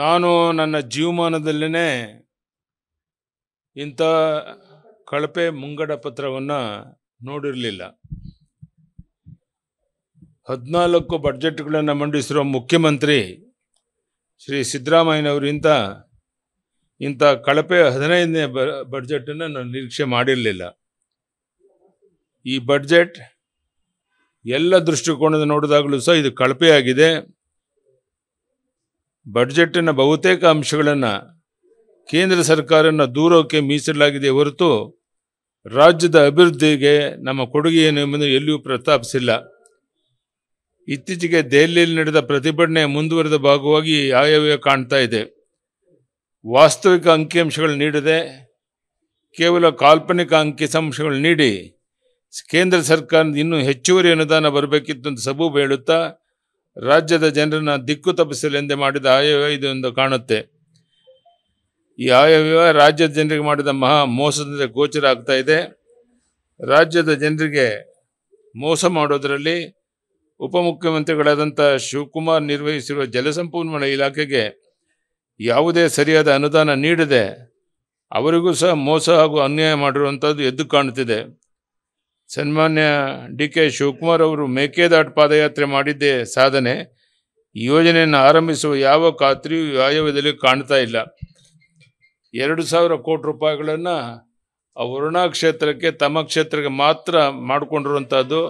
ನಾನು ನನ್ನ ಜೀವಮಾನದಲ್ಲೇ ಇಂಥ ಕಳಪೆ ಮುಂಗಡ ಪತ್ರವನ್ನು ನೋಡಿರಲಿಲ್ಲ ಹದಿನಾಲ್ಕು ಬಡ್ಜೆಟ್ಗಳನ್ನು ಮಂಡಿಸಿರುವ ಮುಖ್ಯಮಂತ್ರಿ ಶ್ರೀ ಸಿದ್ದರಾಮಯ್ಯನವರಿಂದ ಇಂಥ ಕಳಪೆ ಹದಿನೈದನೇ ಬ ಬಡ್ಜೆಟನ್ನು ನಾನು ನಿರೀಕ್ಷೆ ಮಾಡಿರಲಿಲ್ಲ ಈ ಬಡ್ಜೆಟ್ ಎಲ್ಲ ದೃಷ್ಟಿಕೋನದ ನೋಡಿದಾಗಲೂ ಸಹ ಇದು ಕಳಪೆಯಾಗಿದೆ ಬಡ್ಜೆಟ್ಟಿನ ಬಹುತೇಕ ಅಂಶಗಳನ್ನು ಕೇಂದ್ರ ಸರ್ಕಾರನ ದೂರೋಕೆ ಮೀಸಲಾಗಿದೆ ಹೊರತು ರಾಜ್ಯದ ಅಭಿವೃದ್ಧಿಗೆ ನಮ್ಮ ಕೊಡುಗೆ ಏನು ಎಂಬುದು ಎಲ್ಲಿಯೂ ಪ್ರಸ್ತಾಪಿಸಿಲ್ಲ ಇತ್ತೀಚೆಗೆ ದೆಹಲಿಯಲ್ಲಿ ನಡೆದ ಪ್ರತಿಭಟನೆ ಮುಂದುವರೆದ ಭಾಗವಾಗಿ ಆಯವ್ಯ ಕಾಣ್ತಾ ಇದೆ ವಾಸ್ತವಿಕ ಅಂಕಿಅಂಶಗಳು ನೀಡದೆ ಕೇವಲ ಕಾಲ್ಪನಿಕ ಅಂಕಿ ಸಂಶಗಳು ನೀಡಿ ಕೇಂದ್ರ ಸರ್ಕಾರದ ಇನ್ನೂ ಹೆಚ್ಚುವರಿ ಅನುದಾನ ಬರಬೇಕಿತ್ತು ಅಂತ ಸಬೂಬು ಹೇಳುತ್ತಾ ರಾಜ್ಯದ ಜನರನ್ನ ದಿಕ್ಕು ತಪ್ಪಿಸಲೆಂದೇ ಮಾಡಿದ ಆಯವ್ಯಯ ಇದೊಂದು ಕಾಣುತ್ತೆ ಈ ಆಯವ್ಯಯ ರಾಜ್ಯದ ಜನರಿಗೆ ಮಾಡಿದ ಮಹಾ ಮೋಸದಿಂದ ಗೋಚರ ಆಗ್ತಾ ಇದೆ ರಾಜ್ಯದ ಜನರಿಗೆ ಮೋಸ ಮಾಡೋದರಲ್ಲಿ ಉಪಮುಖ್ಯಮಂತ್ರಿಗಳಾದಂಥ ಶಿವಕುಮಾರ್ ನಿರ್ವಹಿಸಿರುವ ಜಲಸಂಪನ್ಮೂಲ ಇಲಾಖೆಗೆ ಯಾವುದೇ ಸರಿಯಾದ ಅನುದಾನ ನೀಡದೆ ಅವರಿಗೂ ಸಹ ಮೋಸ ಹಾಗೂ ಅನ್ಯಾಯ ಮಾಡಿರುವಂಥದ್ದು ಎದ್ದು ಕಾಣುತ್ತಿದೆ ಸನ್ಮಾನ್ಯ ಡಿ ಕೆ ಶಿವಕುಮಾರ್ ಅವರು ಮೇಕೆದಾಟ್ ಪಾದಯಾತ್ರೆ ಮಾಡಿದ್ದೇ ಸಾಧನೆ ಯೋಜನೆಯನ್ನು ಆರಂಭಿಸುವ ಯಾವ ಖಾತ್ರಿಯೂ ವ್ಯಾಯವ್ಯದಲ್ಲಿ ಕಾಣ್ತಾ ಇಲ್ಲ ಎರಡು ಸಾವಿರ ಕೋಟಿ ರೂಪಾಯಿಗಳನ್ನು ಆ ವರುಣಾ ಕ್ಷೇತ್ರಕ್ಕೆ ತಮ್ಮ ಕ್ಷೇತ್ರಕ್ಕೆ ಮಾತ್ರ ಮಾಡಿಕೊಂಡಿರುವಂಥದ್ದು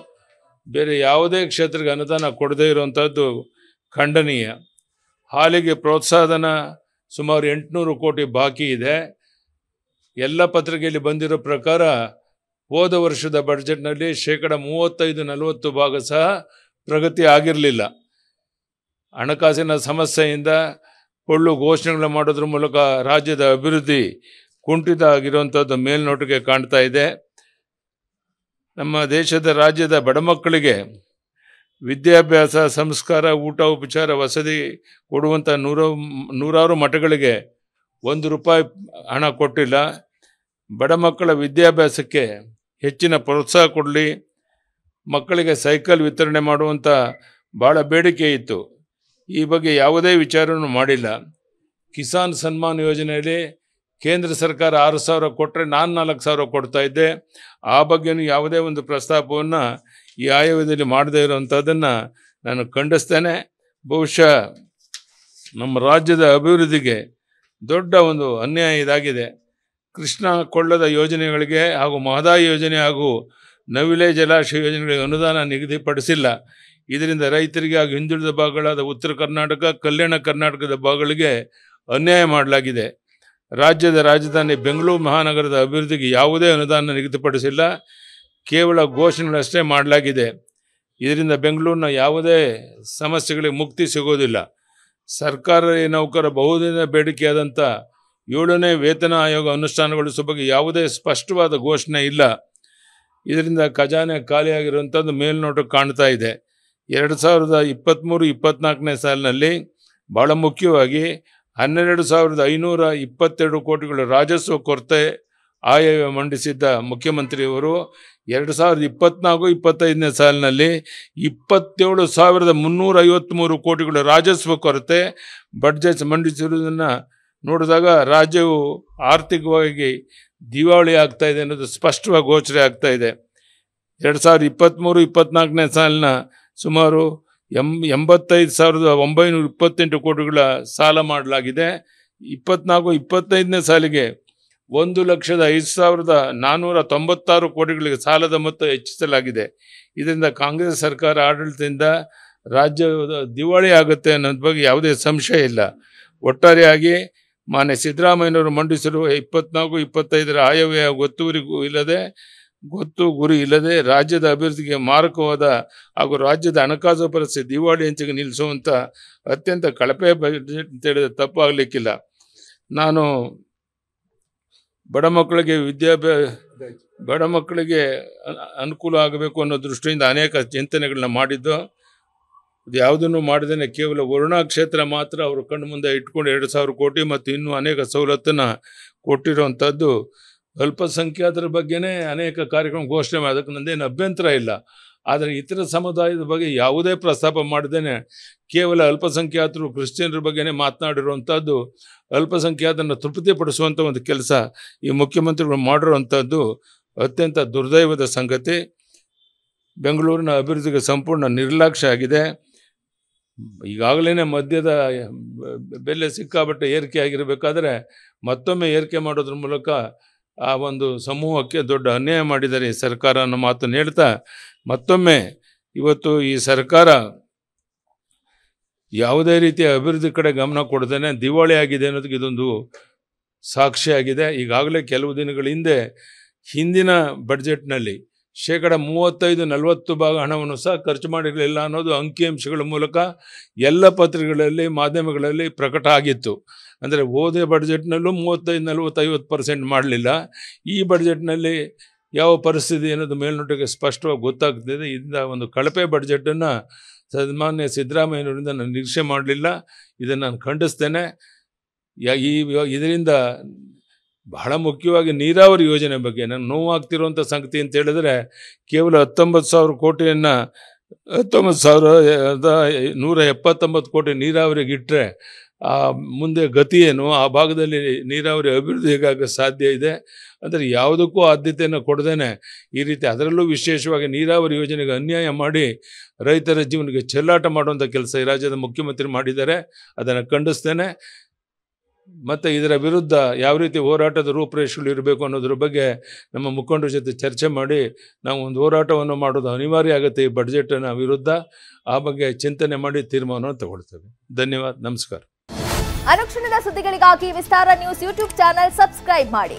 ಬೇರೆ ಯಾವುದೇ ಕ್ಷೇತ್ರಕ್ಕೆ ಅನುದಾನ ಕೊಡದೇ ಇರುವಂಥದ್ದು ಖಂಡನೀಯ ಹಾಲಿಗೆ ಪ್ರೋತ್ಸಾಹನ ಸುಮಾರು ಎಂಟುನೂರು ಕೋಟಿ ಬಾಕಿ ಇದೆ ಎಲ್ಲ ಪತ್ರಿಕೆಯಲ್ಲಿ ಬಂದಿರೋ ಪ್ರಕಾರ ಹೋದ ವರ್ಷದ ಬಡ್ಜೆಟ್ನಲ್ಲಿ ಶೇಕಡ ಮೂವತ್ತೈದು ನಲವತ್ತು ಭಾಗ ಸಹ ಪ್ರಗತಿ ಆಗಿರಲಿಲ್ಲ ಹಣಕಾಸಿನ ಸಮಸ್ಯೆಯಿಂದ ಕೊಳ್ಳು ಘೋಷಣೆಗಳು ಮಾಡೋದ್ರ ಮೂಲಕ ರಾಜ್ಯದ ಅಭಿವೃದ್ಧಿ ಕುಂಠಿತ ಆಗಿರುವಂಥದ್ದು ಮೇಲ್ನೋಟಕ್ಕೆ ಕಾಣ್ತಾ ಇದೆ ನಮ್ಮ ದೇಶದ ರಾಜ್ಯದ ಬಡಮಕ್ಕಳಿಗೆ ವಿದ್ಯಾಭ್ಯಾಸ ಸಂಸ್ಕಾರ ಊಟ ಉಪಚಾರ ವಸತಿ ಕೊಡುವಂಥ ನೂರ ನೂರಾರು ಮಠಗಳಿಗೆ ಒಂದು ರೂಪಾಯಿ ಹಣ ಕೊಟ್ಟಿಲ್ಲ ಬಡ ಮಕ್ಕಳ ವಿದ್ಯಾಭ್ಯಾಸಕ್ಕೆ ಹೆಚ್ಚಿನ ಪ್ರೋತ್ಸಾಹ ಕೊಡಲಿ ಮಕ್ಕಳಿಗೆ ಸೈಕಲ್ ವಿತರಣೆ ಮಾಡುವಂಥ ಭಾಳ ಬೇಡಿಕೆ ಇತ್ತು ಈ ಬಗ್ಗೆ ಯಾವುದೇ ವಿಚಾರವನ್ನು ಮಾಡಿಲ್ಲ ಕಿಸಾನ್ ಸನ್ಮಾನ್ ಯೋಜನೆಯಲ್ಲಿ ಕೇಂದ್ರ ಸರ್ಕಾರ ಆರು ಸಾವಿರ ಕೊಟ್ಟರೆ ನಾನು ನಾಲ್ಕು ಸಾವಿರ ಕೊಡ್ತಾ ಇದ್ದೆ ಆ ಬಗ್ಗೆಯೂ ಯಾವುದೇ ಒಂದು ಪ್ರಸ್ತಾಪವನ್ನು ಈ ಆಯೋಗದಲ್ಲಿ ಮಾಡದೇ ಇರೋವಂಥದ್ದನ್ನು ನಾನು ಖಂಡಿಸ್ತೇನೆ ಬಹುಶಃ ನಮ್ಮ ರಾಜ್ಯದ ಅಭಿವೃದ್ಧಿಗೆ ದೊಡ್ಡ ಒಂದು ಅನ್ಯಾಯ ಇದಾಗಿದೆ ಕೃಷ್ಣ ಕೊಳ್ಳದ ಯೋಜನೆಗಳಿಗೆ ಹಾಗೂ ಮಹದಾಯಿ ಯೋಜನೆ ಹಾಗೂ ನವಿಲೆ ಜಲಾಶಯ ಯೋಜನೆಗಳಿಗೆ ಅನುದಾನ ನಿಗದಿಪಡಿಸಿಲ್ಲ ಇದರಿಂದ ರೈತರಿಗೆ ಹಾಗೂ ಹಿಂದುಳಿದ ಭಾಗಗಳಾದ ಉತ್ತರ ಕರ್ನಾಟಕ ಕಲ್ಯಾಣ ಕರ್ನಾಟಕದ ಭಾಗಗಳಿಗೆ ಅನ್ಯಾಯ ಮಾಡಲಾಗಿದೆ ರಾಜ್ಯದ ರಾಜಧಾನಿ ಬೆಂಗಳೂರು ಮಹಾನಗರದ ಅಭಿವೃದ್ಧಿಗೆ ಯಾವುದೇ ಅನುದಾನ ನಿಗದಿಪಡಿಸಿಲ್ಲ ಕೇವಲ ಘೋಷಣೆಗಳಷ್ಟೇ ಮಾಡಲಾಗಿದೆ ಇದರಿಂದ ಬೆಂಗಳೂರಿನ ಯಾವುದೇ ಸಮಸ್ಯೆಗಳಿಗೆ ಮುಕ್ತಿ ಸಿಗೋದಿಲ್ಲ ಸರ್ಕಾರಿ ನೌಕರ ಬಹುದಿನ ಬೇಡಿಕೆಯಾದಂಥ ಏಳನೇ ವೇತನ ಆಯೋಗ ಅನುಷ್ಠಾನಗೊಳಿಸುವ ಬಗ್ಗೆ ಯಾವುದೇ ಸ್ಪಷ್ಟವಾದ ಘೋಷಣೆ ಇಲ್ಲ ಇದರಿಂದ ಖಜಾನೆ ಖಾಲಿಯಾಗಿರುವಂಥದ್ದು ಮೇಲ್ನೋಟಕ್ಕೆ ಕಾಣ್ತಾ ಇದೆ ಎರಡು ಸಾವಿರದ ಇಪ್ಪತ್ತ್ಮೂರು ಇಪ್ಪತ್ತ್ನಾಲ್ಕನೇ ಸಾಲಿನಲ್ಲಿ ಭಾಳ ಮುಖ್ಯವಾಗಿ ಹನ್ನೆರಡು ಸಾವಿರದ ಐನೂರ ಇಪ್ಪತ್ತೆರಡು ಕೋಟಿಗಳ ರಾಜಸ್ವ ಕೊರತೆ ಆಯವ್ಯ ಮಂಡಿಸಿದ್ದ ಮುಖ್ಯಮಂತ್ರಿಯವರು ಎರಡು ಸಾವಿರದ ಇಪ್ಪತ್ನಾಲ್ಕು ಇಪ್ಪತ್ತೈದನೇ ಸಾಲಿನಲ್ಲಿ ಇಪ್ಪತ್ತೇಳು ಸಾವಿರದ ಮುನ್ನೂರ ಐವತ್ತ್ಮೂರು ಕೋಟಿಗಳ ರಾಜಸ್ವ ಕೊರತೆ ಬಡ್ಜೆಟ್ ಮಂಡಿಸಿರುವುದನ್ನು ನೋಡಿದಾಗ ರಾಜ್ಯವು ಆರ್ಥಿಕವಾಗಿ ದಿವಾಳಿ ಆಗ್ತಾ ಇದೆ ಅನ್ನೋದು ಸ್ಪಷ್ಟವಾಗಿ ಗೋಚರ ಆಗ್ತಾ ಇದೆ ಎರಡು ಸಾವಿರದ ಇಪ್ಪತ್ತ್ಮೂರು ಇಪ್ಪತ್ನಾಲ್ಕನೇ ಸಾಲಿನ ಸುಮಾರು ಎಂ ಎಂಬತ್ತೈದು ಸಾವಿರದ ಒಂಬೈನೂರ ಇಪ್ಪತ್ತೆಂಟು ಕೋಟಿಗಳ ಸಾಲ ಮಾಡಲಾಗಿದೆ ಇಪ್ಪತ್ನಾಲ್ಕು ಇಪ್ಪತ್ತೈದನೇ ಸಾಲಿಗೆ ಒಂದು ಲಕ್ಷದ ಐದು ಸಾವಿರದ ನಾನ್ನೂರ ತೊಂಬತ್ತಾರು ಕೋಟಿಗಳಿಗೆ ಸಾಲದ ಮೊತ್ತ ಹೆಚ್ಚಿಸಲಾಗಿದೆ ಇದರಿಂದ ಕಾಂಗ್ರೆಸ್ ಸರ್ಕಾರ ಆಡಳಿತದಿಂದ ರಾಜ್ಯ ದಿವಾಳಿ ಆಗುತ್ತೆ ಅನ್ನೋದ್ರ ಬಗ್ಗೆ ಯಾವುದೇ ಸಂಶಯ ಇಲ್ಲ ಒಟ್ಟಾರೆಯಾಗಿ ಮಾನ್ಯ ಸಿದ್ದರಾಮಯ್ಯನವರು ಮಂಡಿಸಿರುವ ಇಪ್ಪತ್ನಾಲ್ಕು ಇಪ್ಪತ್ತೈದರ ಆಯವ್ಯಯ ಗೊತ್ತುವರಿಗೂ ಇಲ್ಲದೆ ಗೊತ್ತು ಗುರಿ ಇಲ್ಲದೆ ರಾಜ್ಯದ ಅಭಿವೃದ್ಧಿಗೆ ಮಾರಕವಾದ ಹಾಗೂ ರಾಜ್ಯದ ಹಣಕಾಸು ಪರಿಸ್ಥಿತಿ ದಿವಾಳಿ ಹಂಚಿಗೆ ನಿಲ್ಲಿಸುವಂಥ ಅತ್ಯಂತ ಕಳಪೆ ಬಜೆಟ್ ಅಂತ ತಪ್ಪಾಗಲಿಕ್ಕಿಲ್ಲ ನಾನು ಬಡ ಮಕ್ಕಳಿಗೆ ವಿದ್ಯಾಭ್ಯಾಸ ಬಡ ಮಕ್ಕಳಿಗೆ ಅನುಕೂಲ ಆಗಬೇಕು ಅನ್ನೋ ದೃಷ್ಟಿಯಿಂದ ಅನೇಕ ಚಿಂತನೆಗಳನ್ನ ಮಾಡಿದ್ದು ಇದು ಯಾವುದನ್ನು ಮಾಡದೇ ಕೇವಲ ವರುಣಾ ಕ್ಷೇತ್ರ ಮಾತ್ರ ಅವರು ಕಣ್ಣು ಮುಂದೆ ಇಟ್ಕೊಂಡು ಎರಡು ಸಾವಿರ ಕೋಟಿ ಮತ್ತು ಇನ್ನೂ ಅನೇಕ ಸವಲತ್ತನ್ನು ಕೊಟ್ಟಿರುವಂಥದ್ದು ಅಲ್ಪಸಂಖ್ಯಾತರ ಬಗ್ಗೆನೇ ಅನೇಕ ಕಾರ್ಯಕ್ರಮ ಘೋಷಣೆ ಮಾಡಿ ಅದಕ್ಕೆ ನಂದೇನು ಅಭ್ಯಂತರ ಇಲ್ಲ ಆದರೆ ಇತರ ಸಮುದಾಯದ ಬಗ್ಗೆ ಯಾವುದೇ ಪ್ರಸ್ತಾಪ ಮಾಡದೇನೆ ಕೇವಲ ಅಲ್ಪಸಂಖ್ಯಾತರು ಕ್ರಿಶ್ಚಿಯನ್ರ ಬಗ್ಗೆನೇ ಮಾತನಾಡಿರುವಂಥದ್ದು ಅಲ್ಪಸಂಖ್ಯಾತರನ್ನು ತೃಪ್ತಿಪಡಿಸುವಂಥ ಒಂದು ಕೆಲಸ ಈ ಮುಖ್ಯಮಂತ್ರಿಗಳು ಮಾಡಿರುವಂಥದ್ದು ಅತ್ಯಂತ ದುರ್ದೈವದ ಸಂಗತಿ ಬೆಂಗಳೂರಿನ ಅಭಿವೃದ್ಧಿಗೆ ಸಂಪೂರ್ಣ ನಿರ್ಲಕ್ಷ್ಯ ಆಗಿದೆ ಈಗಾಗಲೇ ಮದ್ಯದ ಬೆಲೆ ಸಿಕ್ಕಾಪಟ್ಟೆ ಏರಿಕೆ ಆಗಿರಬೇಕಾದ್ರೆ ಮತ್ತೊಮ್ಮೆ ಏರಿಕೆ ಮಾಡೋದ್ರ ಮೂಲಕ ಆ ಒಂದು ಸಮೂಹಕ್ಕೆ ದೊಡ್ಡ ಅನ್ಯಾಯ ಮಾಡಿದ್ದಾರೆ ಈ ಸರ್ಕಾರ ಅನ್ನೋ ಮಾತನ್ನು ಹೇಳ್ತಾ ಮತ್ತೊಮ್ಮೆ ಇವತ್ತು ಈ ಸರ್ಕಾರ ಯಾವುದೇ ರೀತಿಯ ಅಭಿವೃದ್ಧಿ ಕಡೆ ಗಮನ ಕೊಡ್ತೇನೆ ದಿವಾಳಿ ಆಗಿದೆ ಅನ್ನೋದಕ್ಕೆ ಇದೊಂದು ಸಾಕ್ಷಿಯಾಗಿದೆ ಈಗಾಗಲೇ ಕೆಲವು ದಿನಗಳ ಹಿಂದೆ ಹಿಂದಿನ ಬಡ್ಜೆಟ್ನಲ್ಲಿ ಶೇಕಡ ಮೂವತ್ತೈದು ನಲವತ್ತು ಭಾಗ ಹಣವನ್ನು ಸಹ ಖರ್ಚು ಮಾಡಿರಲಿಲ್ಲ ಅನ್ನೋದು ಅಂಕಿಅಂಶಗಳ ಮೂಲಕ ಎಲ್ಲ ಪತ್ರಿಕೆಗಳಲ್ಲಿ ಮಾಧ್ಯಮಗಳಲ್ಲಿ ಪ್ರಕಟ ಆಗಿತ್ತು ಅಂದರೆ ಓದೇ ಬಡ್ಜೆಟ್ನಲ್ಲೂ ಮೂವತ್ತೈದು ನಲವತ್ತೈವತ್ತು ಪರ್ಸೆಂಟ್ ಮಾಡಲಿಲ್ಲ ಈ ಬಡ್ಜೆಟ್ನಲ್ಲಿ ಯಾವ ಪರಿಸ್ಥಿತಿ ಅನ್ನೋದು ಮೇಲ್ನೋಟಕ್ಕೆ ಸ್ಪಷ್ಟವಾಗಿ ಗೊತ್ತಾಗ್ತಿದೆ ಇದರಿಂದ ಒಂದು ಕಳಪೆ ಬಡ್ಜೆಟನ್ನು ಸನ್ಮಾನ್ಯ ಸಿದ್ದರಾಮಯ್ಯನವರಿಂದ ನಾನು ನಿರೀಕ್ಷೆ ಮಾಡಲಿಲ್ಲ ಇದನ್ನು ನಾನು ಖಂಡಿಸ್ತೇನೆ ಈ ಇದರಿಂದ ಬಹಳ ಮುಖ್ಯವಾಗಿ ನೀರಾವರಿ ಯೋಜನೆ ಬಗ್ಗೆ ನಾನು ನೋವಾಗ್ತಿರುವಂಥ ಸಂಗತಿ ಅಂತ ಹೇಳಿದ್ರೆ ಕೇವಲ ಹತ್ತೊಂಬತ್ತು ಸಾವಿರ ಕೋಟಿಯನ್ನು ಹತ್ತೊಂಬತ್ತು ಸಾವಿರದ ನೂರ ಎಪ್ಪತ್ತೊಂಬತ್ತು ಕೋಟಿ ನೀರಾವರಿಗೆ ಇಟ್ಟರೆ ಆ ಮುಂದೆ ಗತಿ ಏನು ಆ ಭಾಗದಲ್ಲಿ ನೀರಾವರಿ ಅಭಿವೃದ್ಧಿ ಹೇಗಾಗ ಸಾಧ್ಯ ಇದೆ ಅಂದರೆ ಯಾವುದಕ್ಕೂ ಆದ್ಯತೆಯನ್ನು ಕೊಡದೇನೆ ಈ ರೀತಿ ಅದರಲ್ಲೂ ವಿಶೇಷವಾಗಿ ನೀರಾವರಿ ಯೋಜನೆಗೆ ಅನ್ಯಾಯ ಮಾಡಿ ರೈತರ ಜೀವನಿಗೆ ಚೆಲ್ಲಾಟ ಮಾಡುವಂಥ ಕೆಲಸ ಈ ರಾಜ್ಯದ ಮುಖ್ಯಮಂತ್ರಿ ಮಾಡಿದ್ದಾರೆ ಅದನ್ನು ಖಂಡಿಸ್ತೇನೆ ಮತ್ತು ಇದರ ವಿರುದ್ಧ ಯಾವ ರೀತಿ ಹೋರಾಟದ ರೂಪರೇಷೆಗಳು ಇರಬೇಕು ಅನ್ನೋದ್ರ ಬಗ್ಗೆ ನಮ್ಮ ಮುಖಂಡರ ಜೊತೆ ಚರ್ಚೆ ಮಾಡಿ ನಾವು ಒಂದು ಹೋರಾಟವನ್ನು ಮಾಡೋದು ಅನಿವಾರ್ಯ ಆಗುತ್ತೆ ಈ ಬಡ್ಜೆಟ್ನ ವಿರುದ್ಧ ಆ ಬಗ್ಗೆ ಚಿಂತನೆ ಮಾಡಿ ತೀರ್ಮಾನವನ್ನು ತಗೊಳ್ತೇವೆ ಧನ್ಯವಾದ ನಮಸ್ಕಾರ ಅರಕ್ಷಣದ ಸುದ್ದಿಗಳಿಗಾಗಿ Vistara news YouTube channel subscribe ಮಾಡಿ